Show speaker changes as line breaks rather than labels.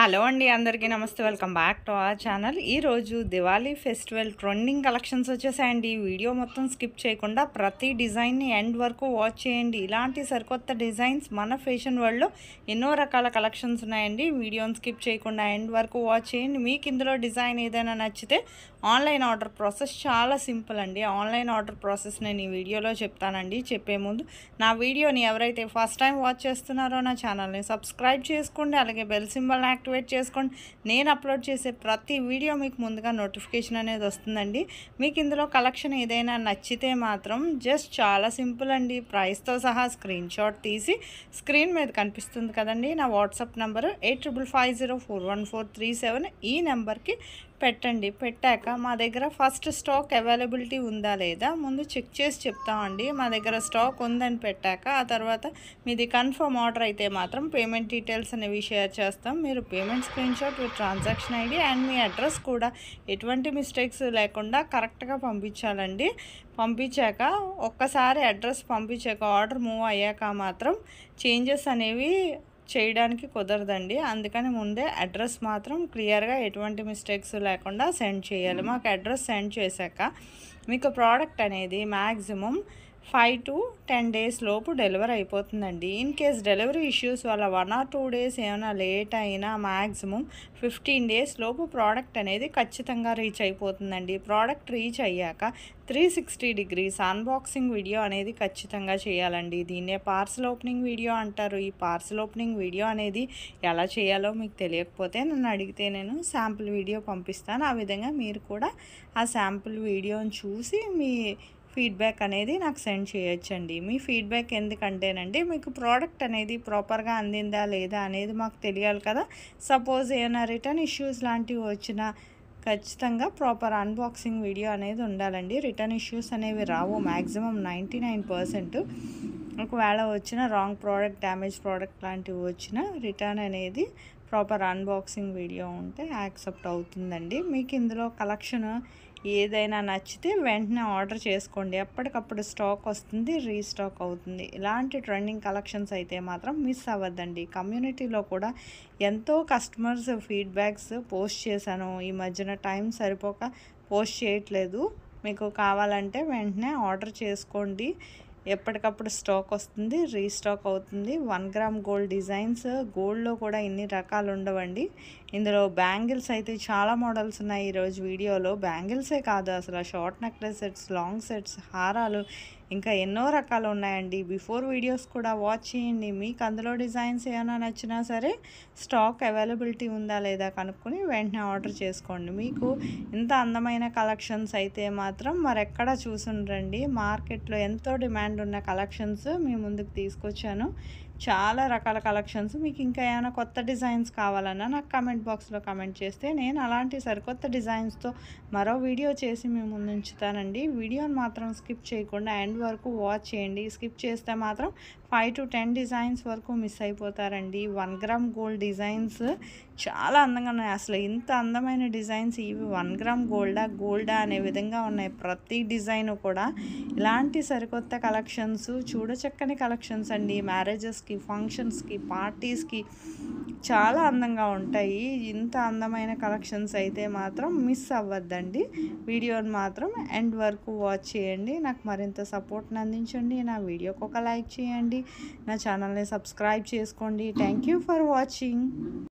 Hello అండి అందరికీ నమస్తే welcome back to our channel ఈరోజు దివాళీ ఫెస్టివల్ ట్రెండింగ్ కలెక్షన్స్ వచ్చేసాయండి వీడియో మొత్తం స్కిప్ చేయకుండా ప్రతి డిజైన్ని ఎండ్ వరకు వాచ్ చేయండి ఇలాంటి సరికొత్త డిజైన్స్ మన ఫేషన్ వరల్డ్లో ఎన్నో రకాల కలెక్షన్స్ ఉన్నాయండి వీడియోని స్కిప్ చేయకుండా ఎండ్ వరకు వాచ్ చేయండి మీకు ఇందులో డిజైన్ ఏదైనా నచ్చితే ఆన్లైన్ ఆర్డర్ ప్రాసెస్ చాలా సింపుల్ అండి ఆన్లైన్ ఆర్డర్ ప్రాసెస్ నేను ఈ వీడియోలో చెప్తానండి చెప్పే ముందు నా వీడియోని ఎవరైతే ఫస్ట్ టైం వాచ్ చేస్తున్నారో నా ఛానల్ని సబ్స్క్రైబ్ చేసుకోండి అలాగే బెల్ సింబల్ యాక్టివ్ యాక్టివేట్ చేసుకోండి నేను అప్లోడ్ చేసే ప్రతి వీడియో మీకు ముందుగా నోటిఫికేషన్ అనేది వస్తుందండి మీకు ఇందులో కలెక్షన్ ఏదైనా నచ్చితే మాత్రం జస్ట్ చాలా సింపుల్ అండి ప్రైస్తో సహా స్క్రీన్ షాట్ తీసి స్క్రీన్ మీద కనిపిస్తుంది కదండి నా WhatsApp number eight triple five zero four one four three seven ఈ నెంబర్కి పెట్టండి పెట్టాక మా దగ్గర ఫస్ట్ స్టాక్ అవైలబిలిటీ ఉందా లేదా ముందు చెక్ చేసి చెప్తామండి మా దగ్గర స్టాక్ ఉందని పెట్టాక ఆ తర్వాత మీది కన్ఫర్మ్ ఆర్డర్ అయితే మాత్రం పేమెంట్ డీటెయిల్స్ అనేవి షేర్ చేస్తాం మీరు payment screenshot with transaction ID and మీ అడ్రస్ కూడా ఎటువంటి మిస్టేక్స్ లేకుండా కరెక్ట్గా పంపించాలండి పంపించాక ఒక్కసారి అడ్రస్ పంపించాక ఆర్డర్ మూవ్ అయ్యాక మాత్రం చేంజెస్ అనేవి చేయడానికి కుదరదండి అందుకని ముందే అడ్రస్ మాత్రం క్లియర్గా ఎటువంటి మిస్టేక్స్ లేకుండా సెండ్ చేయాలి hmm. మాకు అడ్రస్ సెండ్ చేశాక మీకు ప్రోడక్ట్ అనేది maximum five to ten days లోపు డెలివరీ అయిపోతుందండి ఇన్ కేస్ డెలివరీ ఇష్యూస్ వల్ల వన్ ఆర్ టూ డేస్ ఏమైనా లేట్ అయినా మ్యాక్సిమం ఫిఫ్టీన్ డేస్ లోపు ప్రోడక్ట్ అనేది ఖచ్చితంగా రీచ్ అయిపోతుందండి ప్రోడక్ట్ రీచ్ అయ్యాక three sixty degrees unboxing video అనేది ఖచ్చితంగా చేయాలండి దీన్నే పార్సల్ ఓపెనింగ్ వీడియో అంటారు ఈ పార్సల్ ఓపెనింగ్ వీడియో అనేది ఎలా చేయాలో మీకు తెలియకపోతే నన్ను అడిగితే నేను శాంపుల్ వీడియో పంపిస్తాను ఆ విధంగా మీరు కూడా ఆ శాంపుల్ వీడియోని చూసి మీ ఫీడ్బ్యాక్ అనేది నాకు సెండ్ చేయొచ్చండి మీ ఫీడ్బ్యాక్ ఎందుకంటేనండి మీకు ప్రోడక్ట్ అనేది ప్రాపర్గా అందిందా లేదా అనేది మాకు తెలియాలి కదా సపోజ్ ఏమైనా రిటర్న్ ఇష్యూస్ లాంటివి వచ్చినా ఖచ్చితంగా ప్రాపర్ అన్బాక్సింగ్ వీడియో అనేది ఉండాలండి రిటర్న్ ఇష్యూస్ అనేవి రావు మ్యాక్సిమం నైంటీ నైన్ పర్సెంట్ ఒకవేళ వచ్చిన రాంగ్ ప్రోడక్ట్ డ్యామేజ్ ప్రోడక్ట్ లాంటివి వచ్చిన రిటర్న్ అనేది ప్రాపర్ అన్బాక్సింగ్ వీడియో ఉంటే యాక్సెప్ట్ అవుతుందండి మీకు ఇందులో కలెక్షన్ ఏదైనా నచ్చితే వెంటనే ఆర్డర్ చేసుకోండి ఎప్పటికప్పుడు స్టాక్ వస్తుంది రీస్టాక్ అవుతుంది ఇలాంటి ట్రెండింగ్ కలెక్షన్స్ అయితే మాత్రం మిస్ అవ్వద్దండి కమ్యూనిటీలో కూడా ఎంతో కస్టమర్స్ ఫీడ్బ్యాక్స్ పోస్ట్ చేశాను ఈ మధ్యన టైం సరిపోక పోస్ట్ చేయట్లేదు మీకు కావాలంటే వెంటనే ఆర్డర్ చేసుకోండి ఎప్పటికప్పుడు స్టాక్ వస్తుంది రీస్టాక్ అవుతుంది వన్ గ్రామ్ గోల్డ్ డిజైన్స్ గోల్డ్లో కూడా ఇన్ని రకాలు ఉండవండి ఇందులో బ్యాంగిల్స్ అయితే చాలా మోడల్స్ ఉన్నాయి ఈరోజు వీడియోలో బ్యాంగిల్సే కాదు అసలు short necklace sets long sets హారాలు ఇంకా ఎన్నో రకాలు ఉన్నాయండి బిఫోర్ వీడియోస్ కూడా వాచ్ చేయండి మీకు అందులో డిజైన్స్ ఏమైనా నచ్చినా సరే స్టాక్ అవైలబిలిటీ ఉందా లేదా కనుక్కొని వెంటనే ఆర్డర్ చేసుకోండి మీకు ఇంత అందమైన కలెక్షన్స్ అయితే మాత్రం మరెక్కడ చూసుండండి మార్కెట్లో ఎంతో డిమాండ్ ఉన్న కలెక్షన్స్ మీ ముందుకు తీసుకొచ్చాను చాలా రకాల కలెక్షన్స్ మీకు ఇంకా ఏమైనా కొత్త డిజైన్స్ కావాలన్నా నాకు కమెంట్ బాక్స్లో కమెంట్ చేస్తే నేను అలాంటి సరికొత్త డిజైన్స్తో మరో వీడియో చేసి మీ ముందు ఉంచుతానండి వీడియోని మాత్రం స్కిప్ చేయకుండా ఎండ్ వరకు వాచ్ చేయండి స్కిప్ చేస్తే మాత్రం ఫైవ్ టు టెన్ డిజైన్స్ వరకు మిస్ అయిపోతారండి వన్ గ్రామ్ గోల్డ్ డిజైన్స్ చాలా అందంగా ఉన్నాయి అసలు ఇంత అందమైన డిజైన్స్ ఇవి వన్ గ్రామ్ గోల్డా గోల్డా అనే విధంగా ఉన్నాయి ప్రతి డిజైన్ కూడా ఇలాంటి సరికొత్త కలెక్షన్స్ చూడచక్కని కలెక్షన్స్ అండి మ్యారేజెస్కి ఈవెంట్స్కి ఫంక్షన్స్కి పార్టీస్కి చాలా అందంగా ఉంటాయి ఇంత అందమైన కలెక్షన్స్ అయితే మాత్రం మిస్ అవ్వద్దండి వీడియోని మాత్రం ఎండ్ వరకు వాచ్ చేయండి నాకు మరింత సపోర్ట్ని అందించండి నా వీడియోకి ఒక లైక్ చేయండి నా ఛానల్ని సబ్స్క్రైబ్ చేసుకోండి థ్యాంక్ ఫర్ వాచింగ్